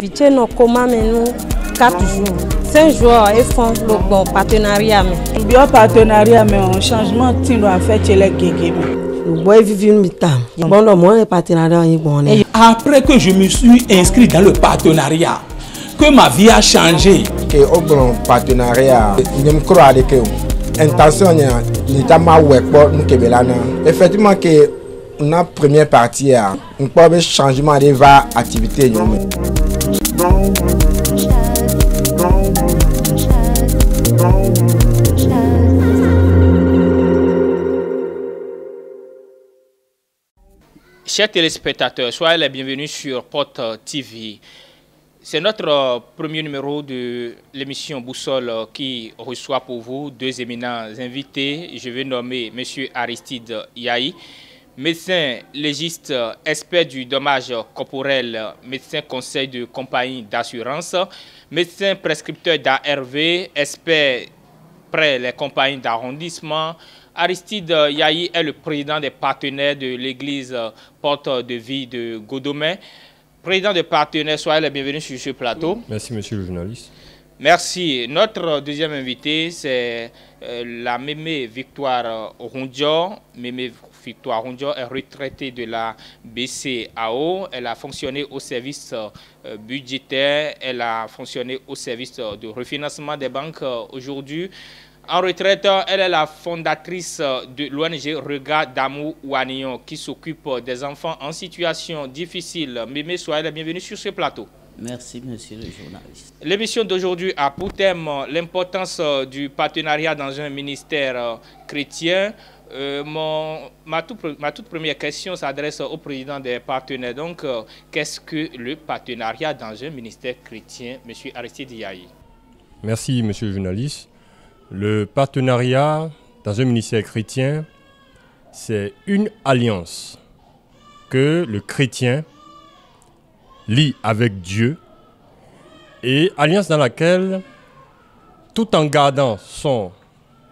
Vite non coma mais nous quatre jours. Cinq jours ils font le bon partenariat mais. Le bon partenariat mais un changement tu dois faire chez les gégés. Le boy vivre une mitaine. Bon le moins partenariat est bon. Hein. Après que je me suis inscrit dans le partenariat. Que ma vie a changé. Que au grand partenariat, je me crois avec que Intention, il est à ma web pour nous que Effectivement, que la première partie, on peut changer les activités. activité. Chers téléspectateurs, soyez les bienvenus sur Porte TV. C'est notre euh, premier numéro de l'émission Boussole qui reçoit pour vous deux éminents invités. Je vais nommer M. Aristide Yahi Médecin légiste, expert du dommage corporel, médecin conseil de compagnie d'assurance, médecin prescripteur d'ARV, expert près les compagnies d'arrondissement, Aristide Yahi est le président des partenaires de l'église Porte de Vie de Godomain. Président des partenaires, soyez les bienvenus sur ce plateau. Merci, monsieur le journaliste. Merci. Notre deuxième invité, c'est euh, la mémé Victoire Rondion. Mémé Victoire Rondio est retraitée de la BCAO. Elle a fonctionné au service euh, budgétaire, elle a fonctionné au service euh, de refinancement des banques euh, aujourd'hui. En retraite, elle est la fondatrice de l'ONG Regard d'Amour Ouanion qui s'occupe des enfants en situation difficile. Mémé est bienvenue sur ce plateau. Merci, monsieur le journaliste. L'émission d'aujourd'hui a pour thème l'importance du partenariat dans un ministère chrétien. Euh, ma, toute première question s'adresse au président des partenaires. Donc, euh, qu'est-ce que le partenariat dans un ministère chrétien, M. Aristide Yahi Merci, M. le journaliste. Le partenariat dans un ministère chrétien, c'est une alliance que le chrétien lit avec Dieu et alliance dans laquelle, tout en gardant son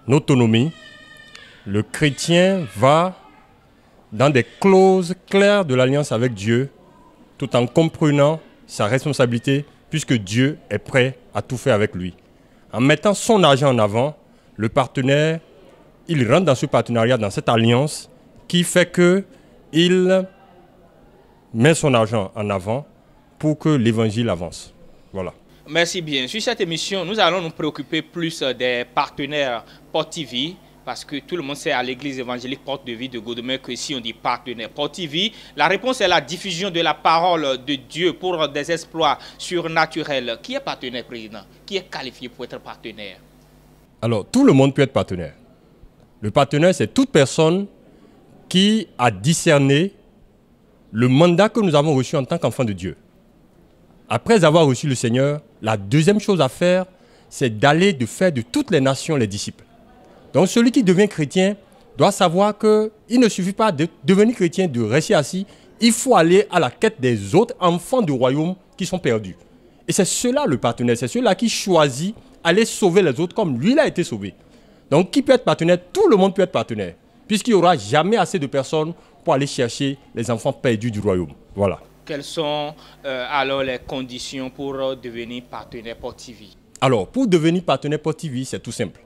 autonomie, le chrétien va dans des clauses claires de l'alliance avec Dieu, tout en comprenant sa responsabilité, puisque Dieu est prêt à tout faire avec lui. En mettant son argent en avant, le partenaire, il rentre dans ce partenariat, dans cette alliance, qui fait que il met son argent en avant pour que l'évangile avance. Voilà. Merci bien. Sur cette émission, nous allons nous préoccuper plus euh, des partenaires Port TV, parce que tout le monde sait à l'église évangélique Porte de Vie de Godemer que si on dit partenaire Porte Vie, la réponse est la diffusion de la parole de Dieu pour des exploits surnaturels. Qui est partenaire, président Qui est qualifié pour être partenaire Alors, tout le monde peut être partenaire. Le partenaire, c'est toute personne qui a discerné le mandat que nous avons reçu en tant qu'enfant de Dieu. Après avoir reçu le Seigneur, la deuxième chose à faire, c'est d'aller de faire de toutes les nations les disciples. Donc celui qui devient chrétien doit savoir qu'il ne suffit pas de devenir chrétien, de rester assis. Il faut aller à la quête des autres enfants du royaume qui sont perdus. Et c'est cela le partenaire, c'est celui qui choisit aller sauver les autres comme lui a été sauvé. Donc qui peut être partenaire Tout le monde peut être partenaire, puisqu'il n'y aura jamais assez de personnes pour aller chercher les enfants perdus du royaume. Voilà. Quelles sont euh, alors les conditions pour euh, devenir partenaire pour TV Alors, pour devenir partenaire pour TV, c'est tout simple.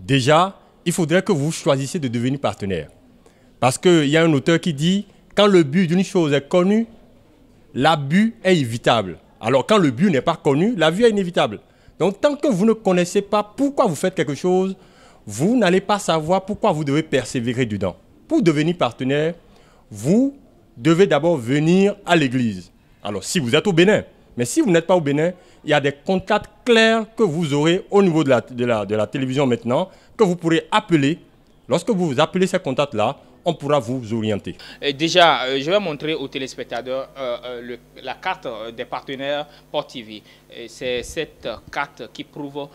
Déjà, il faudrait que vous choisissiez de devenir partenaire. Parce qu'il y a un auteur qui dit, quand le but d'une chose est connu, l'abus est évitable. Alors quand le but n'est pas connu, la l'abus est inévitable. Donc tant que vous ne connaissez pas pourquoi vous faites quelque chose, vous n'allez pas savoir pourquoi vous devez persévérer dedans. Pour devenir partenaire, vous devez d'abord venir à l'église. Alors si vous êtes au Bénin, mais si vous n'êtes pas au Bénin, il y a des contacts clairs que vous aurez au niveau de la, de de la télévision maintenant, que vous pourrez appeler. Lorsque vous appelez ces contacts-là, on pourra vous orienter. déjà, euh, je vais montrer aux téléspectateurs euh, euh, la carte des partenaires Port TV. C'est cette carte qui prouve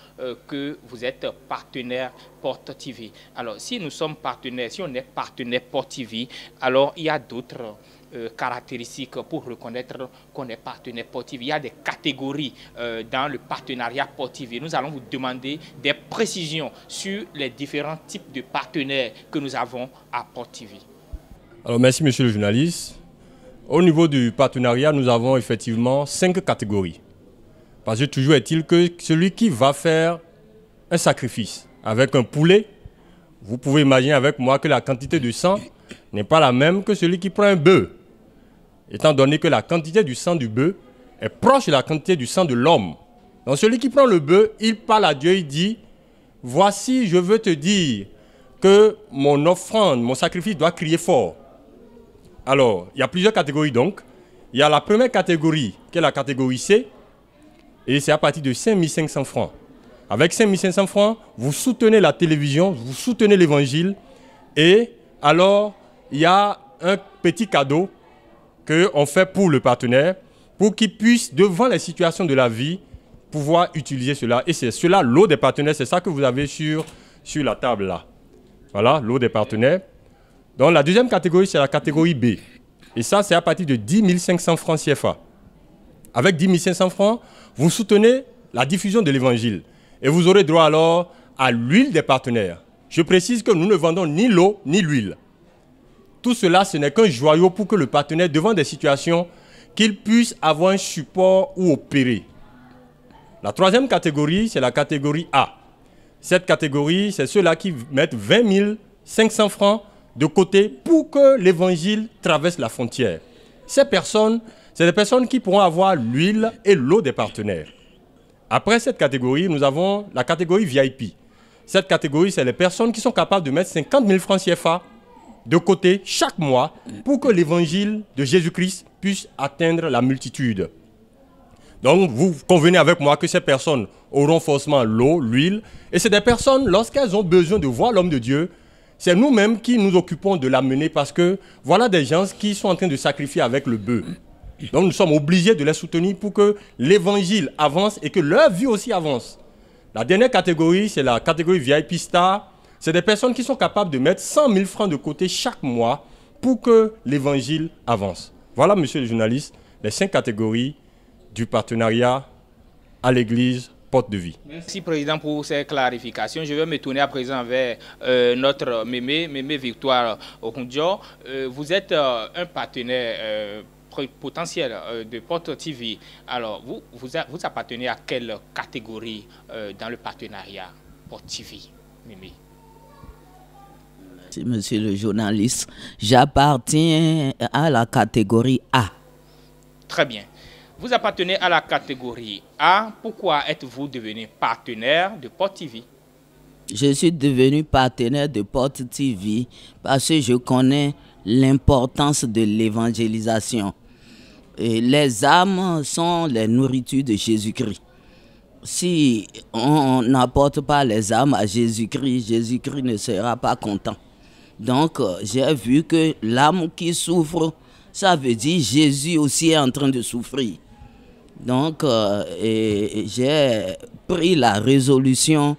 que vous êtes partenaire Port TV. Alors, si nous sommes partenaires, si on est partenaire Port TV, alors il y a d'autres euh, caractéristiques pour reconnaître qu'on est partenaire sportif. Il y a des catégories euh, dans le partenariat sportif nous allons vous demander des précisions sur les différents types de partenaires que nous avons à Port Alors merci monsieur le journaliste. Au niveau du partenariat, nous avons effectivement cinq catégories. Parce que toujours est-il que celui qui va faire un sacrifice avec un poulet, vous pouvez imaginer avec moi que la quantité de sang n'est pas la même que celui qui prend un bœuf étant donné que la quantité du sang du bœuf est proche de la quantité du sang de l'homme. Donc celui qui prend le bœuf, il parle à Dieu, il dit, voici, je veux te dire que mon offrande, mon sacrifice doit crier fort. Alors, il y a plusieurs catégories donc. Il y a la première catégorie, qui est la catégorie C, et c'est à partir de 5500 francs. Avec 5500 francs, vous soutenez la télévision, vous soutenez l'évangile, et alors, il y a un petit cadeau qu'on fait pour le partenaire pour qu'il puisse, devant les situations de la vie, pouvoir utiliser cela. Et c'est cela, l'eau des partenaires, c'est ça que vous avez sur, sur la table là. Voilà, l'eau des partenaires. Dans la deuxième catégorie, c'est la catégorie B. Et ça, c'est à partir de 10 500 francs CFA. Avec 10 500 francs, vous soutenez la diffusion de l'évangile. Et vous aurez droit alors à l'huile des partenaires. Je précise que nous ne vendons ni l'eau ni l'huile. Tout cela, ce n'est qu'un joyau pour que le partenaire, devant des situations, qu'il puisse avoir un support ou opérer. La troisième catégorie, c'est la catégorie A. Cette catégorie, c'est ceux-là qui mettent 20 500 francs de côté pour que l'évangile traverse la frontière. Ces personnes, c'est des personnes qui pourront avoir l'huile et l'eau des partenaires. Après cette catégorie, nous avons la catégorie VIP. Cette catégorie, c'est les personnes qui sont capables de mettre 50 000 francs CFA de côté chaque mois pour que l'évangile de Jésus-Christ puisse atteindre la multitude. Donc vous convenez avec moi que ces personnes auront forcément l'eau, l'huile, et c'est des personnes, lorsqu'elles ont besoin de voir l'homme de Dieu, c'est nous-mêmes qui nous occupons de l'amener parce que voilà des gens qui sont en train de sacrifier avec le bœuf. Donc nous sommes obligés de les soutenir pour que l'évangile avance et que leur vie aussi avance. La dernière catégorie, c'est la catégorie VIP star c'est des personnes qui sont capables de mettre 100 000 francs de côté chaque mois pour que l'évangile avance. Voilà, monsieur le journaliste, les cinq catégories du partenariat à l'Église porte de vie. Merci, Président, pour ces clarifications. Je vais me tourner à présent vers euh, notre mémé, mémé Victoire Okundjo. Euh, vous êtes euh, un partenaire potentiel de Porte TV. Alors, vous, vous, vous appartenez à quelle catégorie dans le partenariat Porte TV, Mémé monsieur le journaliste. J'appartiens à la catégorie A. Très bien. Vous appartenez à la catégorie A. Pourquoi êtes-vous devenu partenaire de Port TV Je suis devenu partenaire de Port TV parce que je connais l'importance de l'évangélisation. les âmes sont les nourritures de Jésus-Christ si on n'apporte pas les âmes à Jésus-Christ, Jésus-Christ ne sera pas content. Donc, euh, j'ai vu que l'âme qui souffre, ça veut dire Jésus aussi est en train de souffrir. Donc, euh, j'ai pris la résolution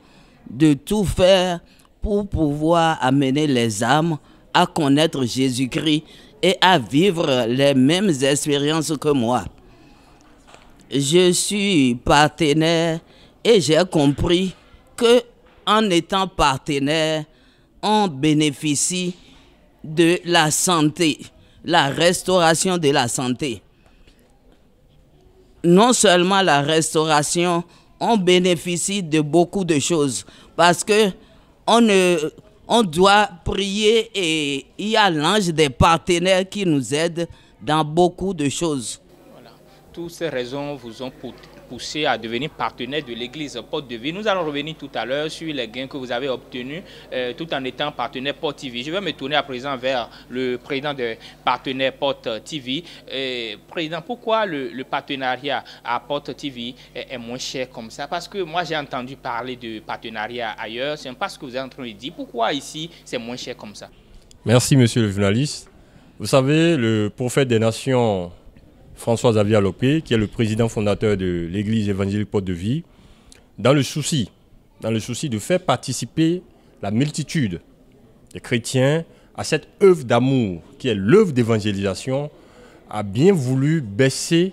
de tout faire pour pouvoir amener les âmes à connaître Jésus-Christ et à vivre les mêmes expériences que moi. Je suis partenaire et j'ai compris que en étant partenaire, on bénéficie de la santé, la restauration de la santé. Non seulement la restauration, on bénéficie de beaucoup de choses parce que on, ne, on doit prier et il y a l'ange des partenaires qui nous aident dans beaucoup de choses. Voilà. Toutes ces raisons vous ont à devenir partenaire de l'église Porte de vie Nous allons revenir tout à l'heure sur les gains que vous avez obtenus euh, tout en étant partenaire Porte TV. Je vais me tourner à présent vers le président de partenaire Porte TV. Et, euh, président, pourquoi le, partenariat à Porte TV est, est moins cher comme ça Parce que moi j'ai entendu parler de partenariat ailleurs. C'est pas ce que vous êtes en train de dire. Pourquoi ici c'est moins cher comme ça Merci monsieur le journaliste. Vous savez, le prophète des nations François Xavier Lopé, qui est le président fondateur de l'église évangélique Porte de Vie, dans le souci, dans le souci de faire participer la multitude des chrétiens à cette œuvre d'amour qui est l'œuvre d'évangélisation, a bien voulu baisser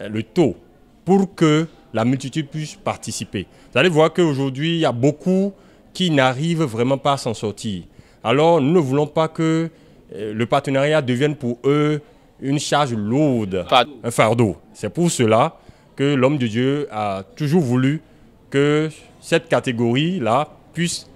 euh, le taux pour que la multitude puisse participer. Vous allez voir qu'aujourd'hui, il y a beaucoup qui n'arrivent vraiment pas à s'en sortir. Alors, nous ne voulons pas que euh, le partenariat devienne pour eux une charge lourde, un fardeau. C'est pour cela que l'homme de Dieu a toujours voulu que cette catégorie-là puisse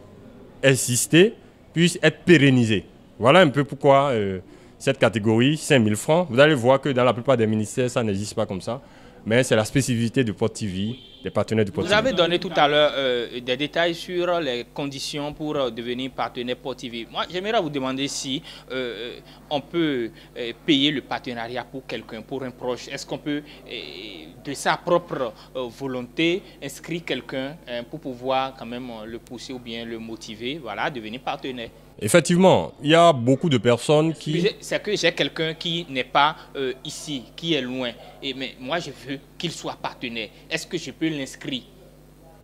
exister, puisse être pérennisée. Voilà un peu pourquoi euh, cette catégorie, 5000 francs, vous allez voir que dans la plupart des ministères, ça n'existe pas comme ça, mais c'est la spécificité de Port TV partenaires du Vous avez donné tout à l'heure euh, des détails sur euh, les conditions pour euh, devenir partenaire Portivi. Moi, j'aimerais vous demander si on peut payer le partenariat pour quelqu'un, pour un proche. Est-ce qu'on peut, de sa propre volonté, inscrire quelqu'un hein, pour pouvoir quand même le pousser ou bien le motiver, voilà, à devenir partenaire Effectivement, il y a beaucoup de personnes qui... C'est que j'ai quelqu'un qui n'est pas ici, qui est loin. Et, mais moi, je veux qu'il soit partenaire Est-ce que je peux l'inscrire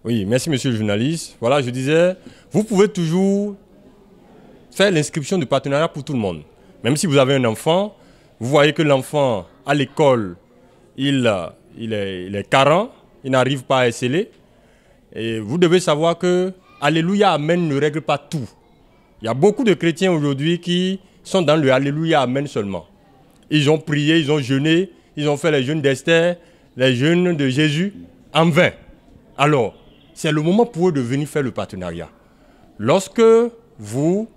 Oui, merci monsieur le journaliste. Voilà, je disais, vous pouvez toujours faire l'inscription du partenariat pour tout le monde. Même si vous avez un enfant, vous voyez que l'enfant à l'école, il, il, est, 40 il n'arrive pas à sceller. Et vous devez savoir que Alléluia Amen ne règle pas tout. Il y a beaucoup de chrétiens aujourd'hui qui sont dans le Alléluia Amen seulement. Ils ont prié, ils ont jeûné, ils ont fait les jeûnes d'Esther, les jeunes de Jésus en vain. Alors, c'est le moment pour eux de venir faire le partenariat. Lorsque vous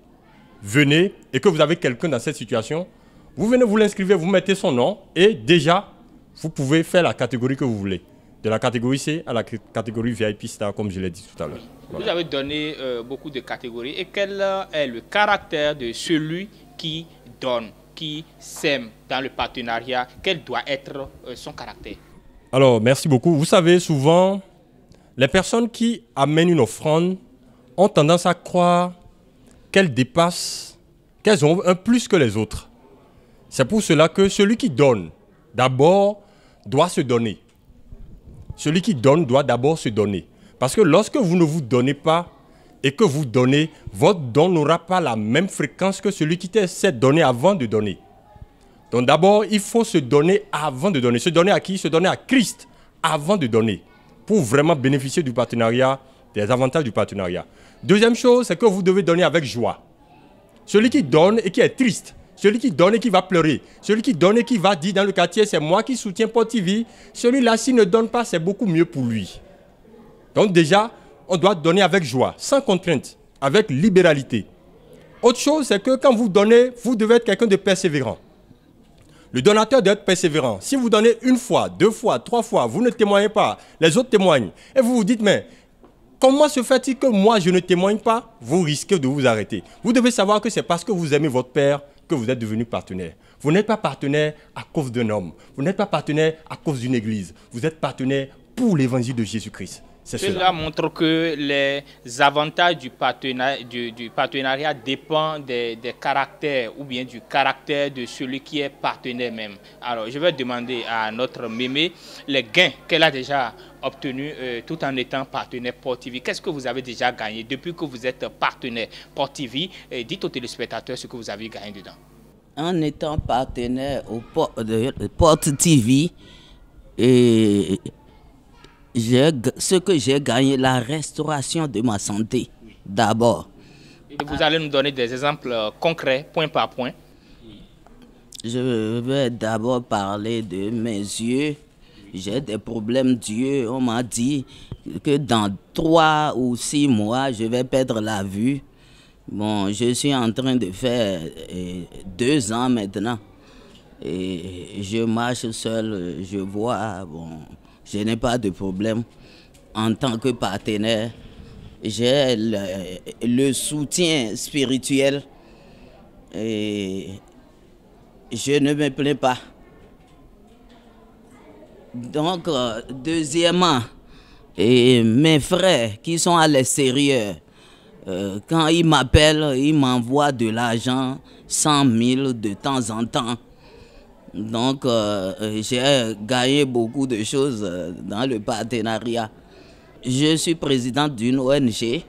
venez et que vous avez quelqu'un dans cette situation, vous venez, vous l'inscrivez, vous mettez son nom et déjà, vous pouvez faire la catégorie que vous voulez. De la catégorie C à la catégorie VIP Star, comme je l'ai dit tout à l'heure. Vous avez donné euh, beaucoup de catégories. Et quel euh, est le caractère de celui qui donne, qui sème dans le partenariat Quel doit être euh, son caractère alors, merci beaucoup. Vous savez, souvent, les personnes qui amènent une offrande ont tendance à croire qu'elles dépassent, qu'elles ont un plus que les autres. C'est pour cela que celui qui donne, d'abord, doit se donner. Celui qui donne doit d'abord se donner. Parce que lorsque vous ne vous donnez pas et que vous donnez, votre don n'aura pas la même fréquence que celui qui s'est donné avant de donner. Donc d'abord, il faut se donner avant de donner. Se donner à qui Se donner à Christ avant de donner, pour vraiment bénéficier du partenariat, des avantages du partenariat. Deuxième chose, c'est que vous devez donner avec joie. Celui qui donne et qui est triste, celui qui donne et qui va pleurer, celui qui donne et qui va dire dans le quartier, c'est moi qui soutiens Port TV, celui-là, s'il ne donne pas, c'est beaucoup mieux pour lui. Donc déjà, on doit donner avec joie, sans contrainte, avec libéralité. Autre chose, c'est que quand vous donnez, vous devez être quelqu'un de persévérant. Le donateur doit être persévérant. Si vous donnez une fois, deux fois, trois fois, vous ne témoignez pas, les autres témoignent, et vous vous dites, mais comment se fait-il que moi je ne témoigne pas Vous risquez de vous arrêter. Vous devez savoir que c'est parce que vous aimez votre père que vous êtes devenu partenaire. Vous n'êtes pas partenaire à cause d'un homme. Vous n'êtes pas partenaire à cause d'une église. Vous êtes partenaire pour l'évangile de Jésus-Christ. Cela. montre que les avantages du partenariat, du, partenariat dépendent des, caractères ou bien du caractère de celui qui est partenaire même. Alors, je vais demander à notre mémé les gains qu'elle a déjà obtenus euh, tout en étant partenaire Port TV. Qu'est-ce que vous avez déjà gagné depuis que vous êtes partenaire Port TV Dites aux téléspectateurs ce que vous avez gagné dedans. En étant partenaire au Port, Port TV et ce que j'ai gagné, la restauration de ma santé, d'abord. Vous allez nous donner des exemples euh, concrets, point par point. Je vais d'abord parler de mes yeux. J'ai des problèmes d'yeux. On m'a dit que dans trois ou six mois, je vais perdre la vue. Bon, je suis en train de faire euh, deux ans maintenant. Et je marche seul, je vois. Bon, je n'ai pas de problème. En tant que partenaire, j'ai le, soutien spirituel et je ne me plains pas. Donc, euh, deuxièmement, et mes frères qui sont à l'extérieur, euh, quand ils m'appellent, ils m'envoient de l'argent, 100 000 de temps en temps. Donc, euh, euh, j'ai gagné beaucoup de choses euh, dans le partenariat. Je suis président d'une ONG.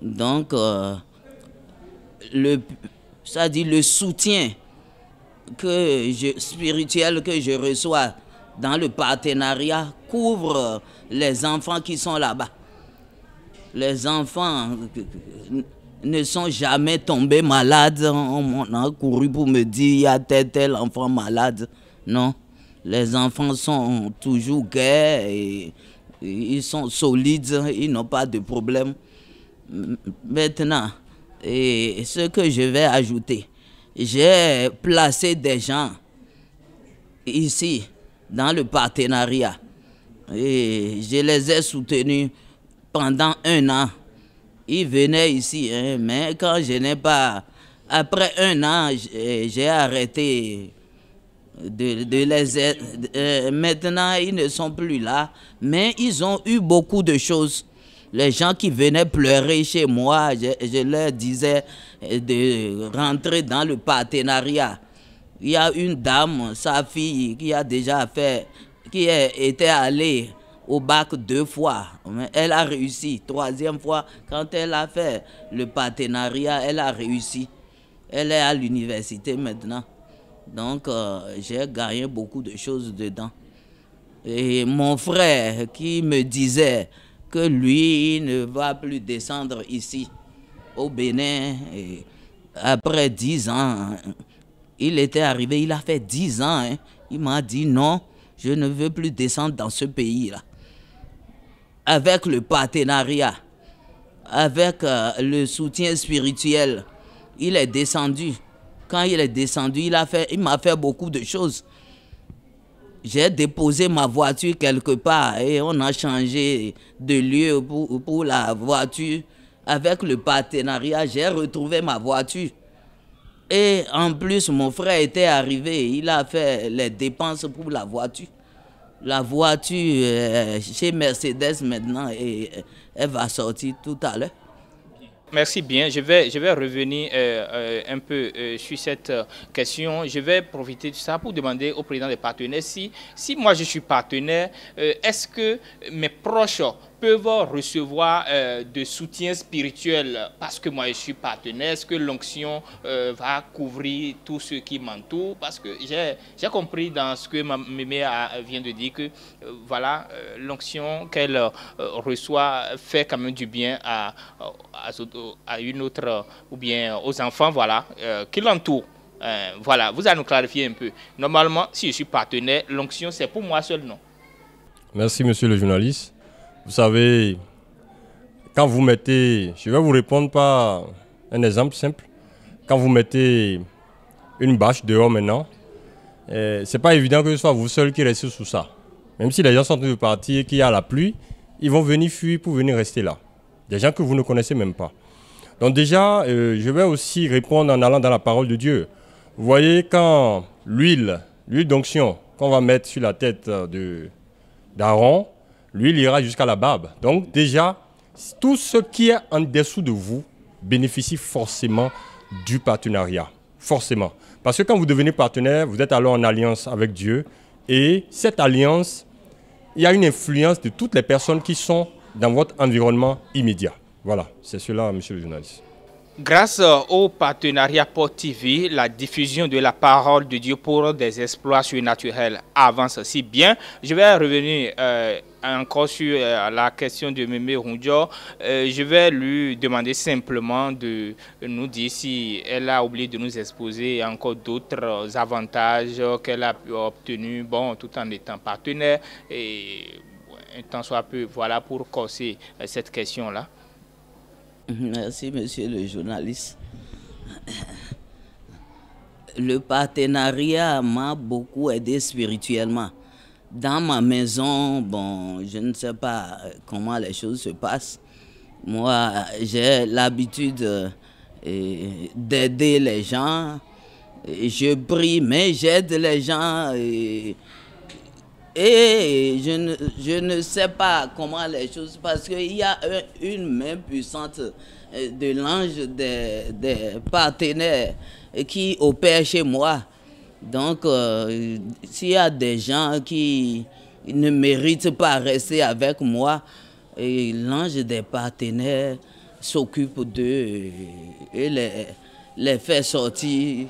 Donc, le, ça dit le soutien que spirituel que je reçois dans le partenariat couvre les enfants qui sont là-bas. Les enfants ne sont jamais tombés malades. On, a couru pour me dire, il y a tel, tel enfant malade. Non, les enfants sont toujours gays et, ils sont solides, ils n'ont pas de problème. Maintenant, et ce que je vais ajouter, j'ai placé des gens ici dans le partenariat et je les ai soutenus pendant un an ils venaient ici, hein, mais quand je n'ai pas... Après un an, euh, j'ai arrêté de, les... Euh, maintenant, ils ne sont plus là, mais ils ont eu beaucoup de choses les gens qui venaient pleurer chez moi, je, je, leur disais euh, de rentrer dans le partenariat. Il y a une dame, sa fille, qui a déjà fait, qui était allée au bac deux fois. Elle a réussi. Troisième fois, quand elle a fait le partenariat, elle a réussi. Elle est à l'université maintenant. Donc, euh, j'ai gagné beaucoup de choses dedans. Et mon frère qui me disait que lui il ne va plus descendre ici, au Bénin, après dix ans, il était arrivé, il a fait dix ans, hein. il m'a dit non, je ne veux plus descendre dans ce pays-là avec le partenariat, avec euh, le soutien spirituel. Il est descendu. Quand il est descendu, il m'a fait, il fait beaucoup de choses. J'ai déposé ma voiture quelque part et on a changé de lieu pour, pour la voiture. Avec le partenariat, j'ai retrouvé ma voiture. Et en plus, mon frère était arrivé, il a fait les dépenses pour la voiture. La voiture euh, chez Mercedes maintenant, et, euh, elle va sortir tout à l'heure. Merci bien. Je vais, je vais revenir euh, un peu sur cette question. Je vais profiter de ça pour demander au président des partenaires si, si moi je suis partenaire, est-ce que mes proches peuvent recevoir euh, de soutien spirituel parce que moi je suis partenaire, est-ce que l'onction euh, va couvrir tout ce qui m'entoure Parce que j'ai compris dans ce que ma mémé vient de dire que euh, voilà, l'onction qu'elle reçoit fait quand même du bien à, une autre ou bien aux enfants voilà, qui l'entourent. voilà, vous allez nous clarifier un peu. Normalement, si je suis partenaire, l'onction c'est pour moi seul, non Merci, monsieur le journaliste. Vous savez, quand vous mettez, je vais vous répondre par un exemple simple, quand vous mettez une bâche dehors maintenant, ce eh, c'est pas évident que ce soit vous seul qui restez sous ça. Même si les gens sont en de partir, qu'il y a la pluie, ils vont venir fuir pour venir rester là. Des gens que vous ne connaissez même pas. Donc déjà, euh, je vais aussi répondre en allant dans la parole de Dieu. Vous voyez, quand l'huile, l'huile d'onction qu'on va mettre sur la tête euh, de d'Aaron, lui, il ira jusqu'à la barbe. Donc déjà, tout ce qui est en dessous de vous bénéficie forcément du partenariat. Forcément. Parce que quand vous devenez partenaire, vous êtes alors en alliance avec Dieu. Et cette alliance, il y a une influence de toutes les personnes qui sont dans votre environnement immédiat. Voilà, c'est cela, monsieur le journaliste. Grâce au partenariat Port TV, la diffusion de la parole de Dieu pour des exploits surnaturels avance si bien. Je vais revenir euh, encore sur euh, la question de Mémé Rundjo. Euh, je vais lui demander simplement de nous dire si elle a oublié de nous exposer encore d'autres avantages qu'elle a obtenus, bon, tout en étant partenaire et tant soit peu, voilà, pour corser cette question-là. Merci, monsieur le journaliste. Le partenariat m'a beaucoup aidé spirituellement. Dans ma maison, bon, je ne sais pas comment les choses se passent. Moi, j'ai l'habitude euh, d'aider les gens. Je prie, mais j'aide les gens. Et et eh, eh, eh, je ne, sais pas comment les choses, parce qu'il y a une main puissante euh, de l'ange des, des, partenaires euh, qui opère chez moi. Donc, euh, s'il y a des gens qui ne méritent pas rester avec moi, l'ange des partenaires s'occupe d'eux et les, les fait sortir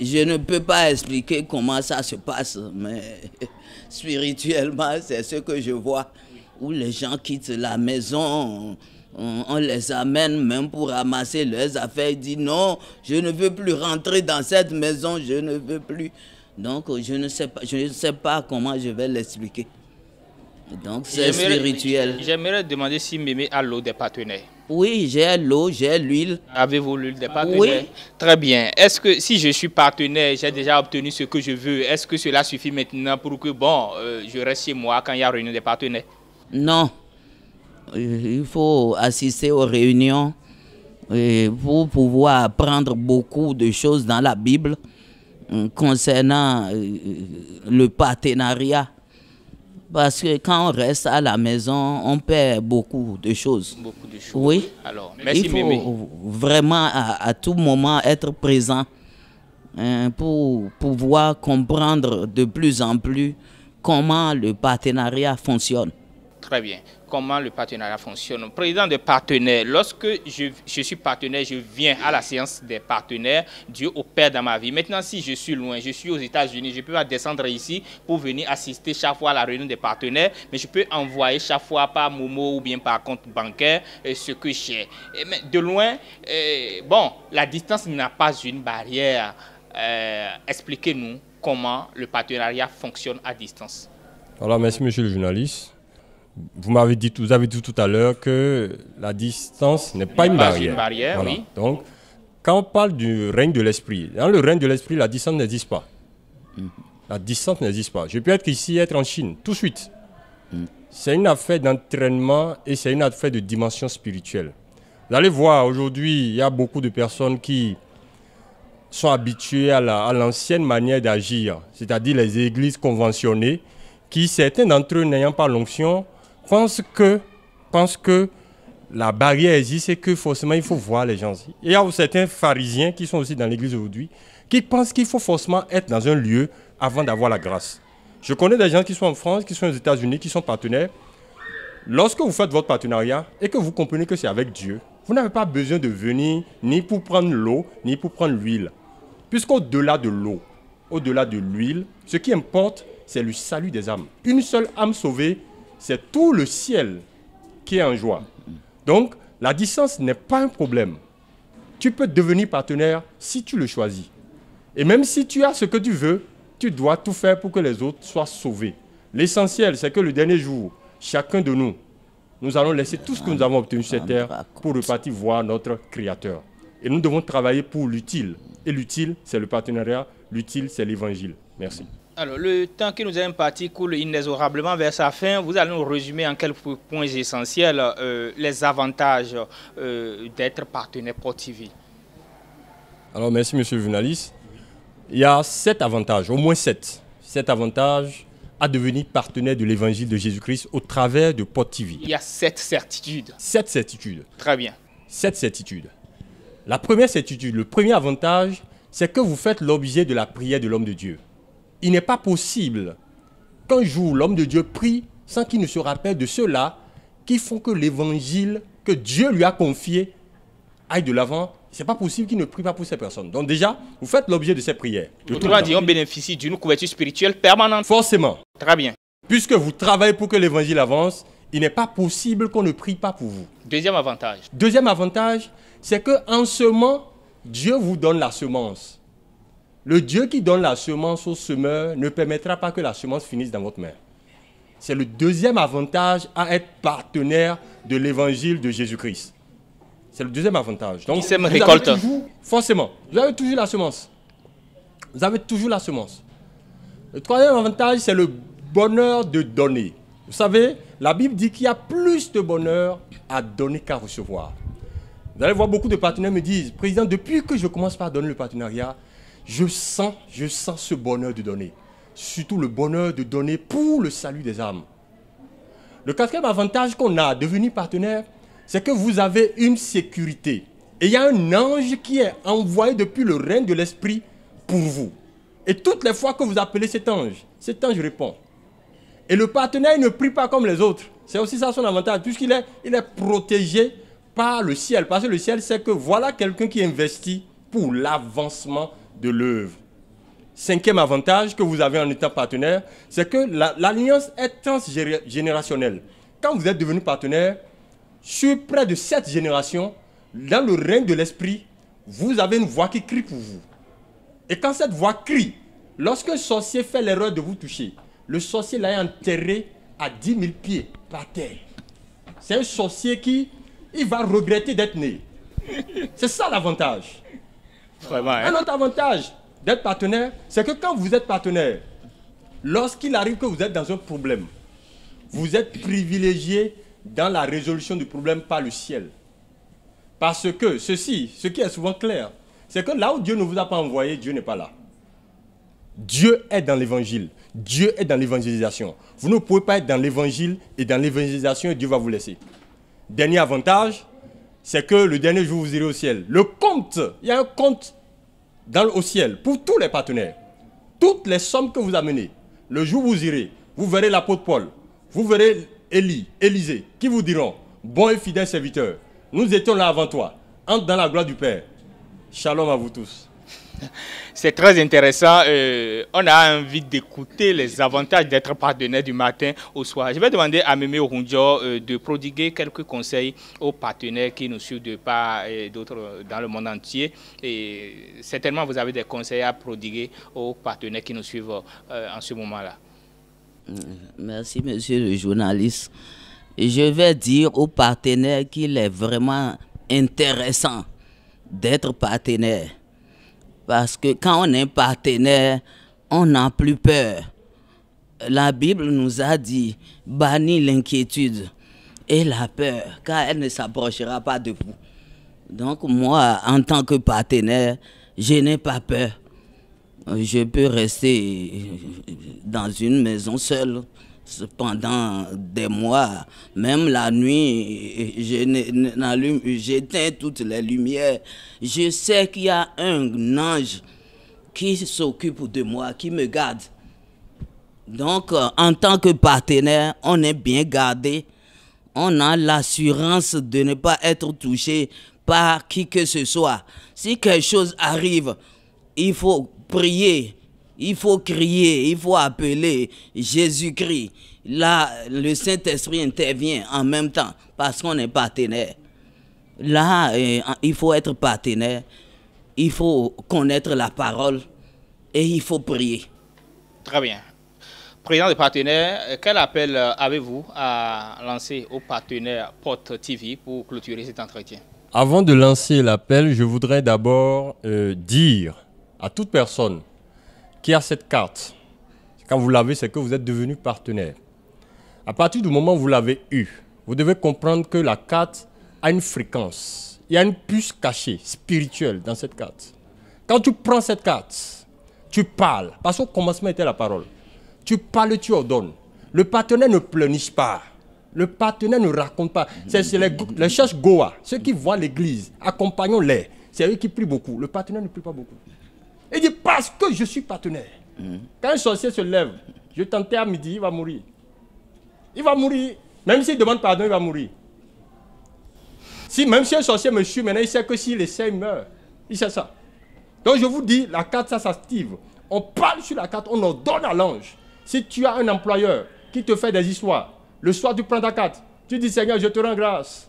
je ne peux pas expliquer comment ça se passe, mais spirituellement, c'est ce que je vois, où les gens quittent la maison. On, les amène même pour ramasser leurs affaires. Ils disent non, je ne veux plus rentrer dans cette maison, je ne veux plus. Donc je ne sais pas, je ne sais pas comment je vais l'expliquer. Donc c'est spirituel. J'aimerais demander si Mémé a l'eau des partenaires. Oui, j'ai l'eau, j'ai l'huile. Avez-vous l'huile des partenaires Oui. Très bien. Est-ce que si je suis partenaire, j'ai déjà obtenu ce que je veux, est-ce que cela suffit maintenant pour que, bon, euh, je reste chez moi quand il y a réunion des partenaires Non. Euh, il faut assister aux réunions euh, pour pouvoir apprendre beaucoup de choses dans la Bible concernant le partenariat. Parce que quand on reste à la maison, on perd beaucoup de choses. Beaucoup de choses. Oui. Alors, merci, il faut vraiment à, tout moment être présent hein, pour pouvoir comprendre de plus en plus comment le partenariat fonctionne. Très bien comment le partenariat fonctionne. Président des partenaires, lorsque je, suis partenaire, je viens à la séance des partenaires, Dieu opère dans ma vie. Maintenant, si je suis loin, je suis aux États-Unis, je peux pas descendre ici pour venir assister chaque fois à la réunion des partenaires, mais je peux envoyer chaque fois par Momo ou bien par compte bancaire euh, ce que j'ai. de loin, euh, bon, la distance n'a pas une barrière. Euh, expliquez-nous comment le partenariat fonctionne à distance. Voilà, merci monsieur le journaliste vous m'avez dit, vous avez dit tout à l'heure que la distance n'est pas, une barrière. oui. Donc, quand on parle du règne de l'esprit, dans le règne de l'esprit, la distance n'existe pas. La distance n'existe pas. Je peux être ici, être en Chine, tout de suite. C'est une affaire d'entraînement et c'est une affaire de dimension spirituelle. Vous allez voir, aujourd'hui, il y a beaucoup de personnes qui sont habituées à l'ancienne manière d'agir, c'est-à-dire les églises conventionnées, qui, certains d'entre eux n'ayant pas l'onction, pense que, pense que la barrière existe et que forcément il faut voir les gens. Il y a certains pharisiens qui sont aussi dans l'église aujourd'hui qui pensent qu'il faut forcément être dans un lieu avant d'avoir la grâce. Je connais des gens qui sont en France, qui sont aux États-Unis, qui sont partenaires. Lorsque vous faites votre partenariat et que vous comprenez que c'est avec Dieu, vous n'avez pas besoin de venir ni pour prendre l'eau, ni pour prendre l'huile. Puisqu'au-delà de l'eau, au-delà de l'huile, ce qui importe, c'est le salut des âmes. Une seule âme sauvée c'est tout le ciel qui est en joie. Donc, la distance n'est pas un problème. Tu peux devenir partenaire si tu le choisis. Et même si tu as ce que tu veux, tu dois tout faire pour que les autres soient sauvés. L'essentiel, c'est que le dernier jour, chacun de nous, nous allons laisser tout ce que nous avons obtenu sur cette terre pour repartir voir notre Créateur. Et nous devons travailler pour l'utile. Et l'utile, c'est le partenariat. L'utile, c'est l'évangile. Merci. Alors, le temps qui nous est parti coule inexorablement vers sa fin. Vous allez nous résumer en quelques points essentiels euh, les avantages euh, d'être partenaire TV. Alors, merci, monsieur le Il y a sept avantages, au moins sept. Sept avantages à devenir partenaire de l'évangile de Jésus-Christ au travers de TV. Il y a sept certitudes. Sept certitudes. Très bien. Sept certitudes. La première certitude, le premier avantage, c'est que vous faites l'objet de la prière de l'homme de Dieu. Il n'est pas possible qu'un jour l'homme de Dieu prie sans qu'il ne se rappelle de ceux-là qui font que l'évangile que Dieu lui a confié aille de l'avant. C'est pas possible qu'il ne prie pas pour ces personnes. Donc déjà, vous faites l'objet de ces prières. Autrement dit, on bénéficie d'une couverture spirituelle permanente. Forcément. Très bien. Puisque vous travaillez pour que l'évangile avance, il n'est pas possible qu'on ne prie pas pour vous. Deuxième avantage. Deuxième avantage, c'est que en semant, Dieu vous donne la semence. Le Dieu qui donne la semence au semeur ne permettra pas que la semence finisse dans votre main. C'est le deuxième avantage à être partenaire de l'évangile de Jésus-Christ. C'est le deuxième avantage. Donc, vous récolte. Avez forcément, vous avez toujours la semence. Vous avez toujours la semence. Le troisième avantage, c'est le bonheur de donner. Vous savez, la Bible dit qu'il y a plus de bonheur à donner qu'à recevoir. Vous allez voir beaucoup de partenaires me disent, Président, depuis que je commence par donner le partenariat, je sens, je sens ce bonheur de donner. Surtout le bonheur de donner pour le salut des âmes. Le quatrième avantage qu'on a devenu partenaire, c'est que vous avez une sécurité. Et il y a un ange qui est envoyé depuis le règne de l'esprit pour vous. Et toutes les fois que vous appelez cet ange, cet ange répond. Et le partenaire il ne prie pas comme les autres. C'est aussi ça son avantage, puisqu'il est, il est protégé par le ciel. Parce que le ciel c'est que voilà quelqu'un qui investit pour l'avancement de l'œuvre. Cinquième avantage que vous avez en étant partenaire, c'est que l'alliance est transgénérationnelle. Quand vous êtes devenu partenaire, sur près de sept générations, dans le règne de l'esprit, vous avez une voix qui crie pour vous. Et quand cette voix crie, lorsque lorsqu'un sorcier fait l'erreur de vous toucher, le sorcier l'a enterré à 10 000 pieds par terre. C'est un sorcier qui il va regretter d'être né. C'est ça l'avantage. Hein. Un autre avantage d'être partenaire, c'est que quand vous êtes partenaire, lorsqu'il arrive que vous êtes dans un problème, vous êtes privilégié dans la résolution du problème par le ciel. Parce que ceci, ce qui est souvent clair, c'est que là où Dieu ne vous a pas envoyé, Dieu n'est pas là. Dieu est dans l'évangile. Dieu est dans l'évangélisation. Vous ne pouvez pas être dans l'évangile et dans l'évangélisation et Dieu va vous laisser. Dernier avantage, c'est que le dernier jour, vous irez au ciel. Le compte, il y a un compte dans, au ciel pour tous les partenaires. Toutes les sommes que vous amenez, le jour où vous irez, vous verrez l'apôtre Paul, vous verrez Élie, Élisée, qui vous diront, bon et fidèle serviteur, nous étions là avant toi, entre dans la gloire du Père. Shalom à vous tous. C'est très intéressant. Euh, on a envie d'écouter les avantages d'être partenaire du matin au soir. Je vais demander à Mémé Ogunjo euh, de prodiguer quelques conseils aux partenaires qui nous suivent de part et euh, d'autre dans le monde entier. Et certainement, vous avez des conseils à prodiguer aux partenaires qui nous suivent en ce moment-là. Merci, monsieur le journaliste. Je vais dire aux partenaires qu'il est vraiment intéressant d'être partenaire parce que quand on est partenaire, on n'a plus peur. La Bible nous a dit, bannis l'inquiétude et la peur, car elle ne s'approchera pas de vous. Donc moi, en tant que partenaire, je n'ai pas peur. Je peux rester dans une maison seule pendant des mois. Même la nuit, j'éteins toutes les lumières. Je sais qu'il y a un ange qui s'occupe de moi, qui me garde. Donc, euh, en tant que partenaire, on est bien gardé. On a l'assurance de ne pas être touché par qui que ce soit. Si quelque chose arrive, il faut prier il faut crier, il faut appeler Jésus-Christ. Là, le Saint-Esprit intervient en même temps parce qu'on est partenaire. Là, euh, il faut être partenaire. Il faut connaître la parole et il faut prier. Très bien. Président des partenaires, euh, quel appel euh, avez-vous à lancer aux partenaires Porte TV pour clôturer cet entretien Avant de lancer l'appel, je voudrais d'abord dire à toute personne qui a cette carte. Quand vous l'avez, c'est que vous êtes devenu partenaire. À partir du moment où vous l'avez eu, vous devez comprendre que la carte a une fréquence. Il y a une puce cachée, spirituelle, dans cette carte. Quand tu prends cette carte, tu parles. Parce qu'au commencement était la parole. Tu parles et tu ordonnes. Le partenaire ne pleurniche pas. Le partenaire ne raconte pas. C'est les, les Goa, ceux qui voient l'église, accompagnons-les. C'est eux qui prient beaucoup. Le partenaire ne prie pas beaucoup. Il dit parce que je suis partenaire. Mm. Quand un sorcier se lève, je tentais à midi, il va mourir. Il va mourir. Même s'il demande pardon, il va mourir. Si, même si un sorcier me suit maintenant, il sait que s'il essaie, il meurt. Il sait ça. Donc je vous dis, la carte, ça s'active. On parle sur la carte, on ordonne à l'ange. Si tu as un employeur qui te fait des histoires, le soir tu prends ta carte, tu dis Seigneur, je te rends grâce.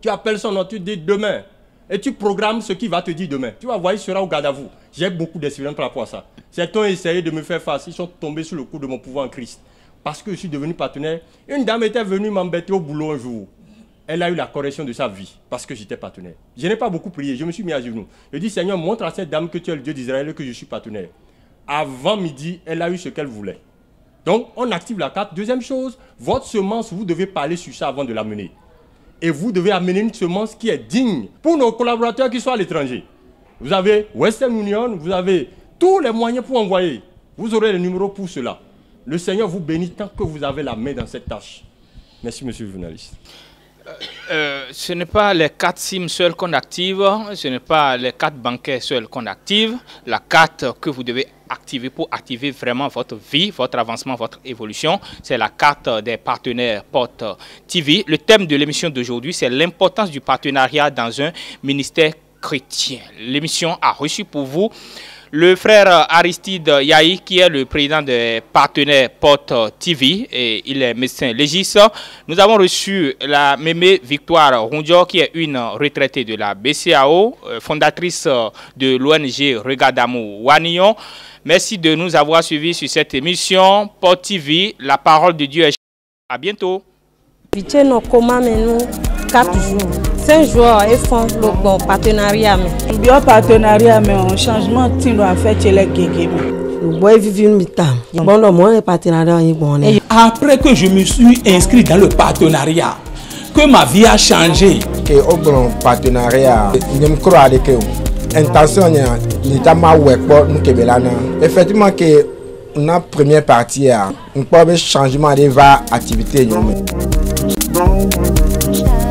Tu appelles son nom, tu dis demain, et tu programmes ce qui va te dire demain. Tu vas voir, il sera au garde à vous. J'ai beaucoup d'expérience par rapport à ça. Certains ont essayé de me faire face, ils sont tombés sous le coup de mon pouvoir en Christ. Parce que je suis devenu partenaire. Une dame était venue m'embêter au boulot un jour. Elle a eu la correction de sa vie parce que j'étais partenaire. Je n'ai pas beaucoup prié, je me suis mis à genoux. Je dis Seigneur, montre à cette dame que tu es le Dieu d'Israël et que je suis partenaire. Avant midi, elle a eu ce qu'elle voulait. Donc, on active la carte. Deuxième chose, votre semence, vous devez parler sur ça avant de la l'amener et vous devez amener une semence qui est digne pour nos collaborateurs qui sont à l'étranger. Vous avez Western Union, vous avez tous les moyens pour envoyer. Vous aurez les numéros pour cela. Le Seigneur vous bénit tant que vous avez la main dans cette tâche. Merci, monsieur le journaliste. Euh, ce n'est pas les quatre SIM seuls qu'on active, ce n'est pas les quatre banquets seuls qu'on active. La carte que vous devez activer pour activer vraiment votre vie, votre avancement, votre évolution, c'est la carte des partenaires Porte TV. Le thème de l'émission d'aujourd'hui, c'est l'importance du partenariat dans un ministère chrétien. L'émission a reçu pour vous le frère Aristide Yahi, qui est le président des partenaires Port TV, et il est médecin légiste. Nous avons reçu la mémé Victoire Rondio, qui est une retraitée de la BCAO, euh, fondatrice de l'ONG Regardamo Wanion. Merci de nous avoir suivis sur cette émission. Port TV, la parole de Dieu est... A bientôt. Bitche comment koma nous quatre jours. cinq jours et font le bon partenariat. Le bon partenariat, mais un changement, tu dois fait chez les guégués. Après que je me suis inscrit dans le partenariat, que ma vie a changé. Et au grand partenariat, je me crois avec eux. Intention, pas ma Effectivement, que la première partie, on peut changement de activité. no one else.